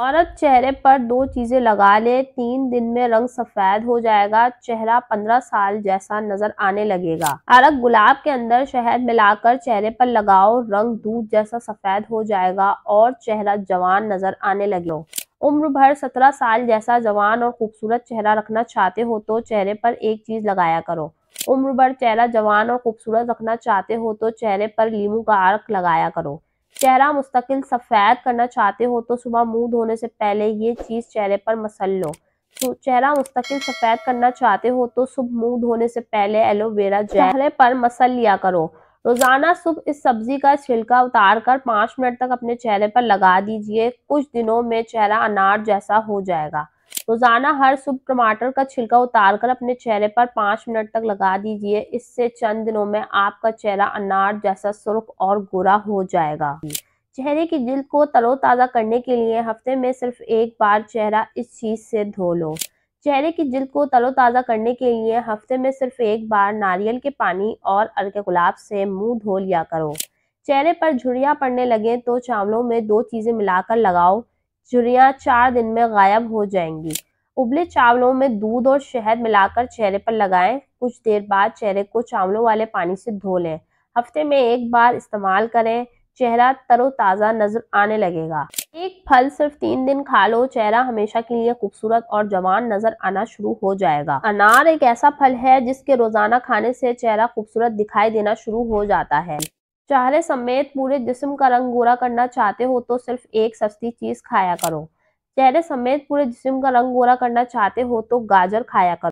औरत चेहरे पर दो चीज़ें लगा ले तीन दिन में रंग सफ़ेद हो जाएगा चेहरा पंद्रह साल जैसा नजर आने लगेगा अरक गुलाब के अंदर शहद मिलाकर चेहरे पर लगाओ रंग दूध जैसा सफ़ेद हो जाएगा और चेहरा जवान नजर आने लगे उम्र भर सत्रह साल जैसा जवान और खूबसूरत चेहरा रखना चाहते हो तो चेहरे पर एक चीज़ लगाया करो उम्र भर चेहरा जवान और खूबसूरत रखना चाहते हो तो चेहरे पर लीमू का अर्क लगाया करो चेहरा मुस्तकिल सफ़ेद करना चाहते हो तो सुबह मुंह धोने से पहले ये चीज़ चेहरे पर मसल लो चेहरा मुस्तकिल सफ़ेद करना चाहते हो तो सुबह मुंह धोने से पहले एलोवेरा चेहरे पर मसल लिया करो रोजाना सुबह इस सब्जी का छिलका उतार कर पांच मिनट तक अपने चेहरे पर लगा दीजिए कुछ दिनों में चेहरा अनार जैसा हो जाएगा रोजाना हर सुबह टमाटर का छिलका उतारकर अपने चेहरे पर पांच मिनट तक लगा दीजिए इससे चंद दिनों में आपका चेहरा अनार जैसा सुर्ख और गोरा हो जाएगा चेहरे की जिल्द को तरोताज़ा करने के लिए हफ्ते में सिर्फ एक बार चेहरा इस चीज़ से धो लो चेहरे की जिल्द को तरोताज़ा करने के लिए हफ्ते में सिर्फ एक बार नारियल के पानी और अर्क गुलाब से मुंह धो लिया करो चेहरे पर झुड़िया पड़ने लगे तो चावलों में दो चीज़ें मिलाकर लगाओ चुड़िया चार दिन में गायब हो जाएंगी उबले चावलों में दूध और शहद मिलाकर चेहरे पर लगाएं कुछ देर बाद चेहरे को चावलों वाले पानी से धो लें हफ्ते में एक बार इस्तेमाल करें चेहरा तरोताज़ा नजर आने लगेगा एक फल सिर्फ तीन दिन खा लो चेहरा हमेशा के लिए खूबसूरत और जवान नजर आना शुरू हो जाएगा अनार एक ऐसा फल है जिसके रोजाना खाने से चेहरा खूबसूरत दिखाई देना शुरू हो जाता है चेहरे समेत पूरे जिस्म का रंग गोरा करना चाहते हो तो सिर्फ एक सस्ती चीज खाया करो चेहरे समेत पूरे जिस्म का रंग गोरा करना चाहते हो तो गाजर खाया करो